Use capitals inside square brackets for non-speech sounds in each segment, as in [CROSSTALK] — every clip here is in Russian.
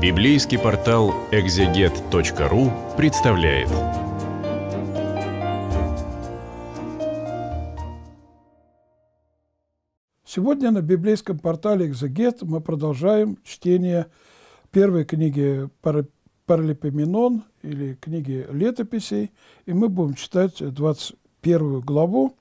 Библейский портал экзегет.ру представляет. Сегодня на библейском портале «Экзегет» мы продолжаем чтение первой книги «Паралипоменон» или книги летописей, и мы будем читать 21 главу,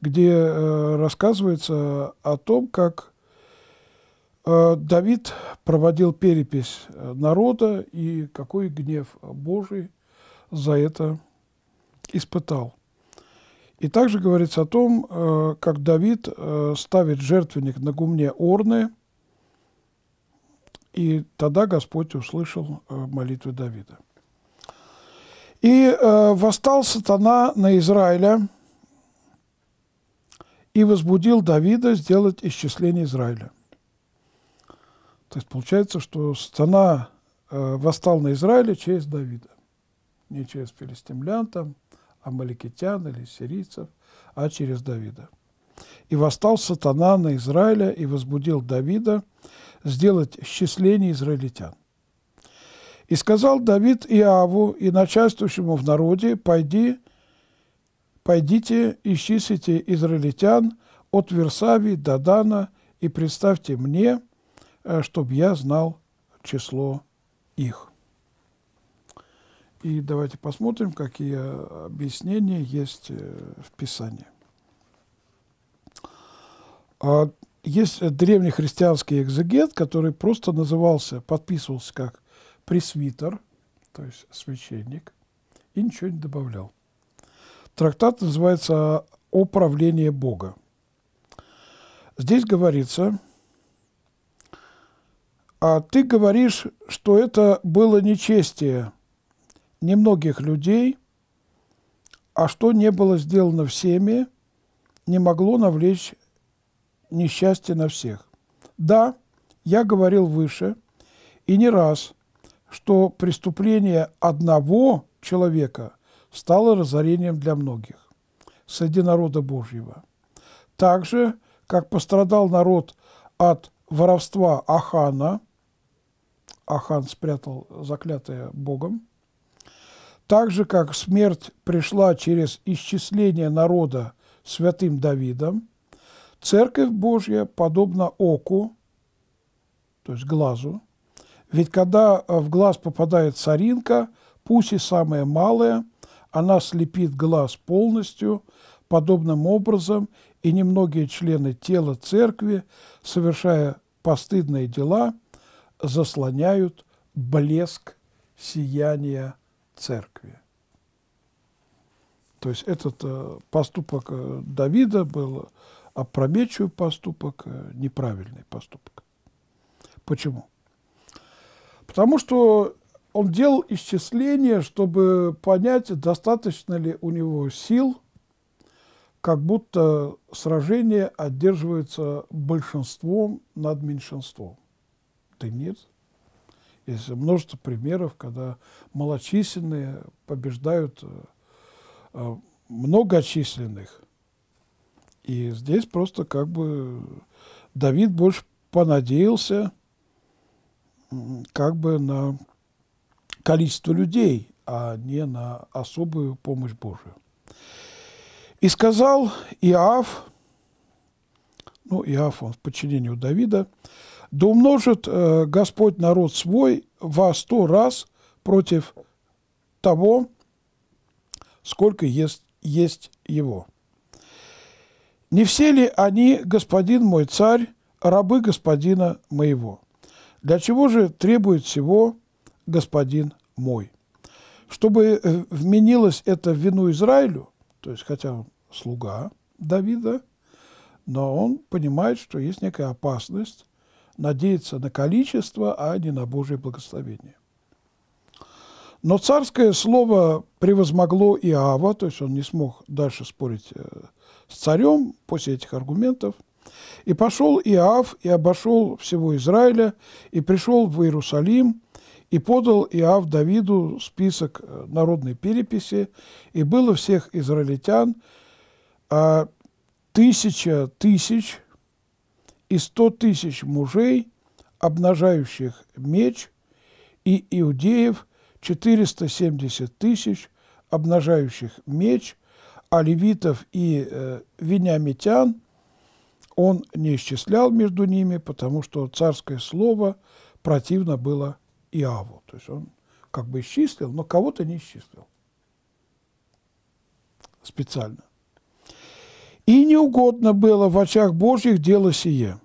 где э, рассказывается о том, как Э, Давид проводил перепись э, народа и какой гнев Божий за это испытал. И также говорится о том, э, как Давид ставит жертвенник на гумне Орны, и тогда Господь услышал молитвы Давида. И восстал сатана на Израиля и возбудил Давида сделать исчисление Израиля. То есть получается, что страна э, восстал на Израиле через Давида, не через филистимлян, там, а маликитян или сирийцев, а через Давида. «И восстал сатана на Израиля и возбудил Давида сделать счисление израильтян. И сказал Давид Иаву и начальствующему в народе, «Пойди, пойдите, и исчислите израильтян от Версавии до Дана и представьте мне, — Э, чтобы я знал число их. И давайте посмотрим, какие объяснения есть э, в Писании. А, есть древнехристианский экзегет, который просто назывался, подписывался как пресвитер, то есть священник, и ничего не добавлял. Трактат называется «О правлении Бога». Здесь говорится – а ты говоришь, что это было нечестие немногих людей, а что не было сделано всеми, не могло навлечь несчастье на всех. Да, я говорил выше, и не раз, что преступление одного человека стало разорением для многих среди народа Божьего. Так же, как пострадал народ от воровства Ахана – Ахан спрятал заклятое Богом, так же, как смерть пришла через исчисление народа святым Давидом, Церковь Божья подобна оку, то есть глазу, ведь когда э, в глаз попадает царинка, пусть и самая малая, она слепит глаз полностью, подобным образом и немногие члены тела церкви, совершая постыдные дела – заслоняют блеск сияния церкви. То есть этот э, поступок э, Давида был опрометчивый поступок, э, неправильный поступок. Почему? Потому что он делал исчисление, чтобы понять, достаточно ли у него сил, как будто сражение одерживается большинством над меньшинством. Да нет. Есть множество примеров, когда малочисленные побеждают э, э, многочисленных. И здесь просто как бы Давид больше понадеялся как бы на количество людей, а не на особую помощь Божию. И сказал Иав, ну, Иав, он в подчинении у Давида, да умножит э, Господь народ свой во сто раз против того, сколько есть, есть его. Не все ли они, господин мой царь, рабы господина моего? Для чего же требует всего господин мой? Чтобы э, вменилось это в вину Израилю, то есть хотя он слуга Давида, но он понимает, что есть некая опасность, надеяться на количество, а не на Божье благословение. Но царское слово превозмогло Иава, то есть он не смог дальше спорить э, с царем после этих аргументов. И пошел Иав и обошел всего Израиля, и пришел в Иерусалим, и подал Иав Давиду список э, народной переписи, и было всех израильтян а, тысяча тысяч, и сто тысяч мужей, обнажающих меч, и иудеев 470 тысяч, обнажающих меч, а левитов и э, винямитян он не исчислял между ними, потому что царское слово противно было Иаву. То есть он как бы исчислил, но кого-то не исчислил специально. И неугодно было в очах Божьих дело сие.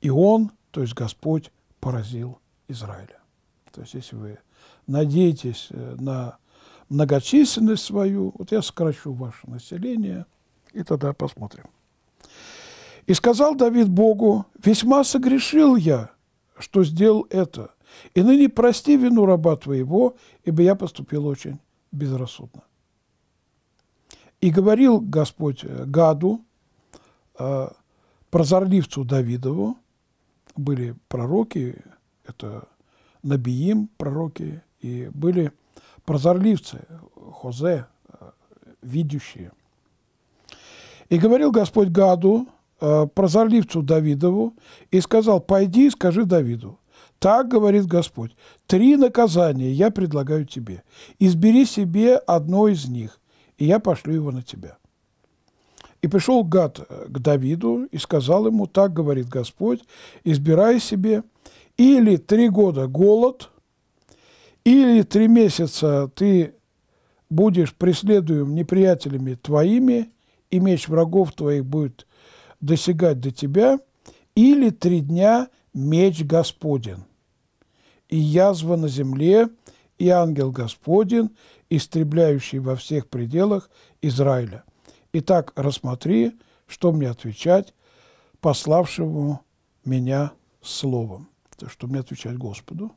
И он, то есть Господь, поразил Израиля. То есть если вы надеетесь э, на многочисленность свою, вот я сокращу ваше население, и тогда посмотрим. «И сказал Давид Богу, весьма согрешил я, что сделал это, и ныне прости вину раба твоего, ибо я поступил очень безрассудно». И говорил Господь э, Гаду, э, прозорливцу Давидову, были пророки, это Набиим пророки, и были прозорливцы, Хозе, э, видящие. И говорил Господь Гаду, прозорливцу Давидову, и сказал, пойди и скажи Давиду, так говорит Господь, три наказания я предлагаю тебе, избери себе одно из них, и я пошлю его на тебя». И пришел гад э, к Давиду и сказал ему, так говорит Господь, избирай себе или три года голод, или три месяца ты будешь преследуем неприятелями твоими, и меч врагов твоих будет досягать до тебя, или три дня меч Господен, и язва на земле, и ангел Господень, истребляющий во всех пределах Израиля. Итак, рассмотри, что мне отвечать пославшему меня словом». То, что мне отвечать Господу.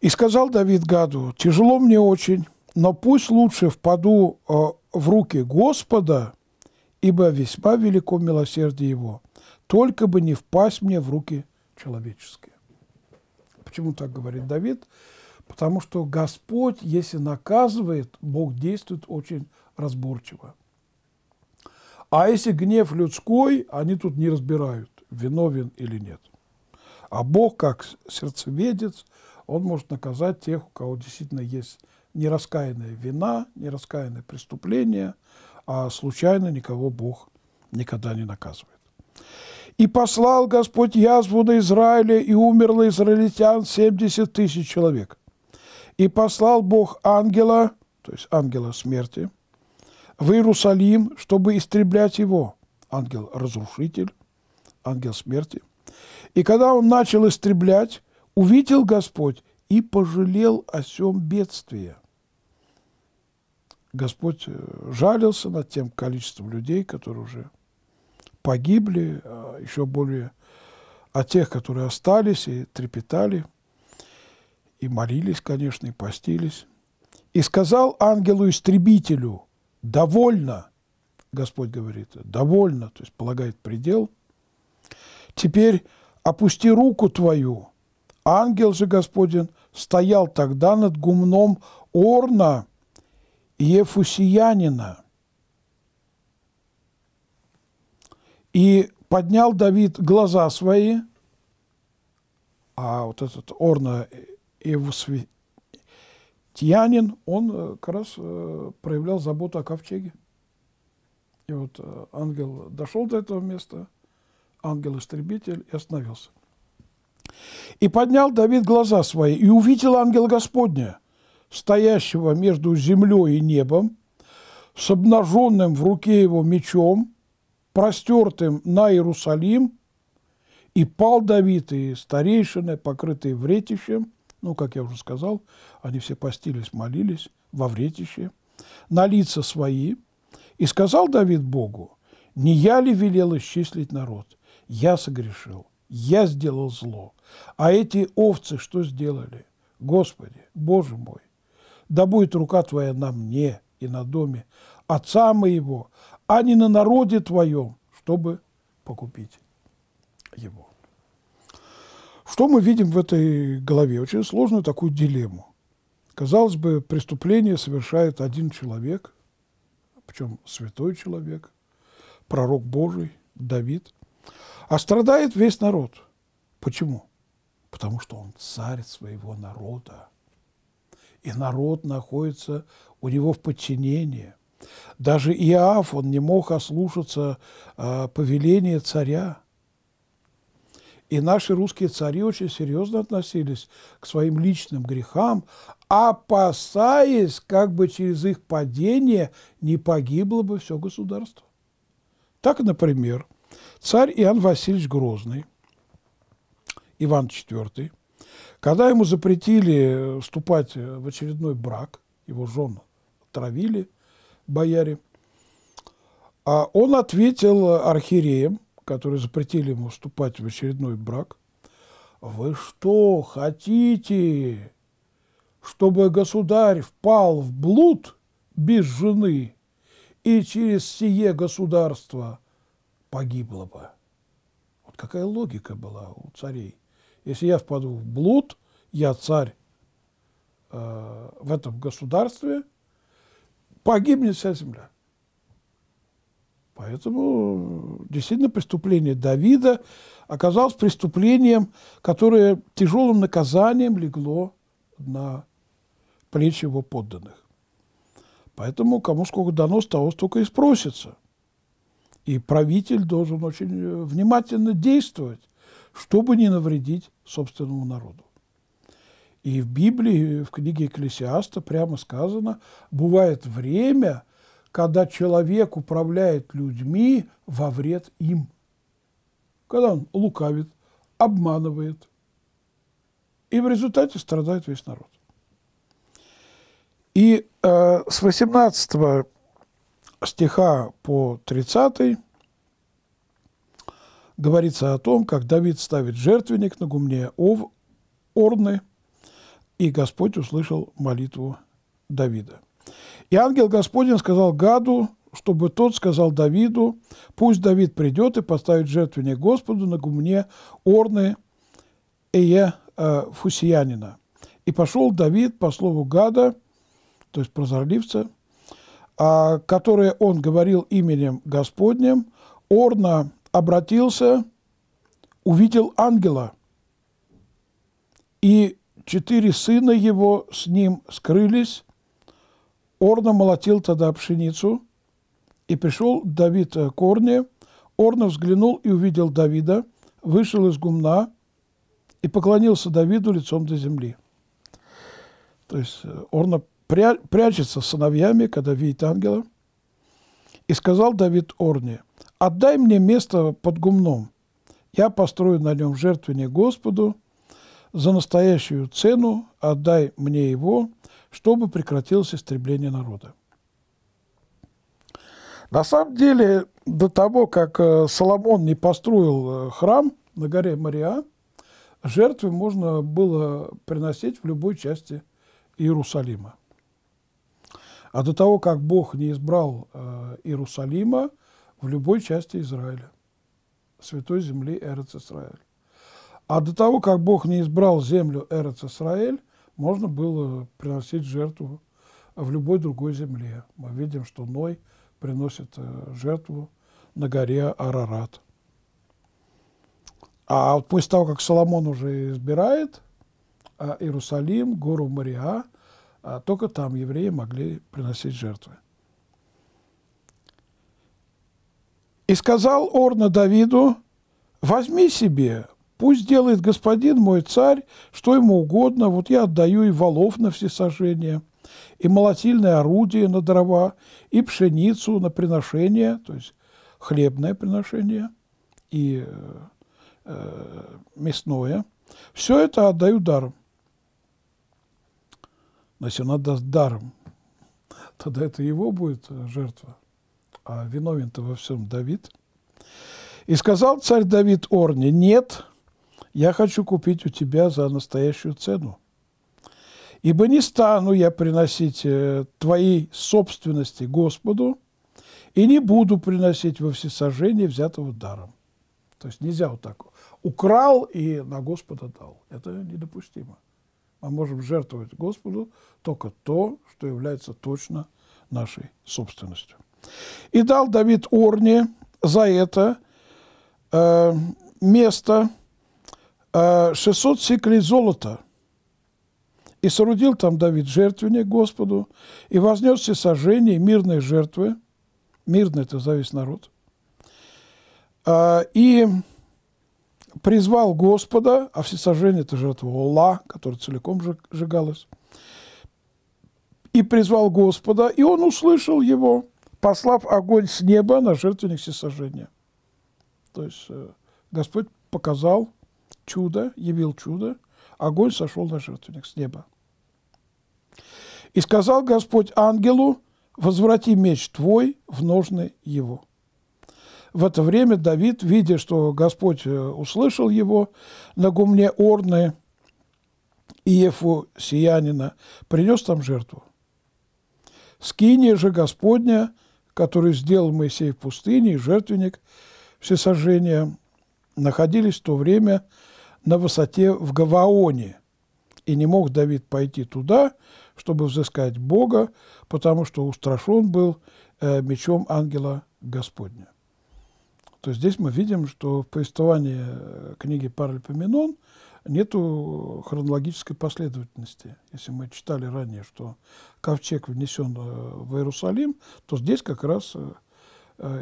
«И сказал Давид Гаду, тяжело мне очень, но пусть лучше впаду э, в руки Господа, ибо весьма велико милосердие Его, только бы не впасть мне в руки человеческие». Почему так говорит Давид? Потому что Господь, если наказывает, Бог действует очень разборчиво. А если гнев людской, они тут не разбирают, виновен или нет. А Бог, как сердцеведец, он может наказать тех, у кого действительно есть нераскаянная вина, нераскаянное преступление, а случайно никого Бог никогда не наказывает. И послал Господь язву на Израиле, и умерло израильтян 70 тысяч человек. И послал Бог ангела, то есть ангела смерти, в Иерусалим, чтобы истреблять его. Ангел-разрушитель, ангел смерти. И когда он начал истреблять, увидел Господь и пожалел о сем бедствии. Господь э, жалился над тем количеством людей, которые уже погибли, а, еще более о тех, которые остались и трепетали, и молились, конечно, и постились. И сказал ангелу-истребителю, довольно, Господь говорит, довольно, то есть полагает предел, теперь опусти руку твою. Ангел же Господен стоял тогда над гумном Орна и Ефусиянина – И поднял Давид глаза свои, а вот этот Орна Евсвитянин, он э, как раз э, проявлял заботу о ковчеге. И вот э, ангел дошел до этого места, ангел-истребитель, и остановился. «И поднял Давид глаза свои, и увидел ангела Господня, стоящего между землей и небом, с обнаженным в руке его мечом, простертым на Иерусалим, и пал Давид, и старейшины, покрытые вретищем, ну, как я уже сказал, они все постились, молились во вретище, на лица свои. И сказал Давид Богу, не я ли велел исчислить народ? Я согрешил, я сделал зло. А эти овцы что сделали? Господи, Боже мой, да будет рука Твоя на мне и на доме отца моего, а не на народе твоем, чтобы покупить его. Что мы видим в этой главе? Очень сложную такую дилемму. Казалось бы, преступление совершает один человек, причем святой человек, пророк Божий, Давид, а страдает весь народ. Почему? Потому что он царь своего народа, и народ находится у него в подчинении. Даже Иаф он не мог ослушаться э, повеления царя. И наши русские цари очень серьезно относились к своим личным грехам, опасаясь, как бы через их падение не погибло бы все государство. Так, например, царь Иоанн Васильевич Грозный, Иван IV, когда ему запретили э, вступать э, в очередной брак, его жену, травили – бояре. А он ответил архиереям, которые запретили ему вступать в очередной брак. «Вы что хотите, чтобы государь впал в блуд без жены и через сие государство погибло бы?» Вот какая логика была у царей. Если я впаду в блуд, я царь э, в этом государстве – погибнет вся земля. Поэтому э, действительно преступление Давида оказалось преступлением, которое тяжелым наказанием легло на плечи его подданных. Поэтому кому сколько дано, с того столько и спросится. И правитель должен очень э, внимательно действовать, чтобы не навредить собственному народу. И в Библии, в книге Экклесиаста прямо сказано, бывает время, когда человек управляет людьми во вред им. Когда он лукавит, обманывает. И в результате страдает весь народ. И э, с 18 стиха по 30 говорится о том, как Давид ставит жертвенник на гумне Ов, Орны, и Господь услышал молитву Давида. И ангел Господень сказал Гаду, чтобы тот сказал Давиду, пусть Давид придет и поставит жертвенник Господу на гумне Орны Эе э, Фусиянина. И пошел Давид по слову Гада, то есть прозорливца, э, которое он говорил именем Господним, Орна обратился, увидел ангела и четыре сына его с ним скрылись. Орна молотил тогда пшеницу, и пришел Давид э, к Орне. Орна взглянул и увидел Давида, вышел из гумна и поклонился Давиду лицом до земли. То есть э, Орна прячется с сыновьями, когда видит ангела. И сказал Давид Орне, «Отдай мне место под гумном, я построю на нем жертвенник Господу, за настоящую цену отдай мне его, чтобы прекратилось истребление народа. На самом деле, до того, как э, Соломон не построил э, храм на горе Мария, жертвы можно было приносить в любой части Иерусалима. А до того, как Бог не избрал э, Иерусалима, в любой части Израиля, святой земли Эрец Израиль. А до того, как Бог не избрал землю Эрец Исраэль, можно было приносить жертву в любой другой земле. Мы видим, что Ной приносит э, жертву на горе Арарат. А вот после того, как Соломон уже избирает э, Иерусалим, гору Мария, э, только там евреи могли приносить жертвы. И сказал Орна Давиду, возьми себе Пусть делает господин мой царь, что ему угодно, вот я отдаю и валов на всесожжение, и молотильное орудие на дрова, и пшеницу на приношение, то есть хлебное приношение, и э, э мясное. Все это отдаю даром. Значит, он отдаст даром. [LAUGHS] Тогда это его будет э, жертва. А виновен-то во всем Давид. И сказал царь Давид Орне, нет, я хочу купить у тебя за настоящую цену. Ибо не стану я приносить э, твои собственности Господу, и не буду приносить во всесожжение взятого даром. То есть нельзя вот так. Украл и на Господа дал. Это недопустимо. Мы можем жертвовать Господу только то, что является точно нашей собственностью. И дал Давид Орне за это э, место – 600 э, сиклей золота. И соорудил там Давид жертвенник Господу, и вознес все сожжения и мирные жертвы. Мирный – это за весь народ. Э, и призвал Господа, а сожжения это жертва Ола, которая целиком сжигалась. И призвал Господа, и он услышал его, послав огонь с неба на жертвенник все сожжения То есть э, Господь показал – чудо, явил чудо, огонь сошел на жертвенник с неба. И сказал Господь ангелу, возврати меч твой в ножны его. В это время Давид, видя, что Господь э, услышал его на гумне Орны Ефу Сиянина, принес там жертву. Скиния же Господня, который сделал Моисей в пустыне, и жертвенник всесожжения, находились в то время на высоте в Гаваоне, и не мог Давид пойти туда, чтобы взыскать Бога, потому что устрашен был э, мечом ангела Господня. То есть здесь мы видим, что в повествовании э, книги Паральпоменон нет хронологической последовательности. Если мы читали ранее, что ковчег внесен э, в Иерусалим, то здесь как раз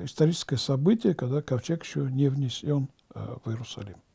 историческое событие, когда ковчег еще не внесен Э, в Иерусалим.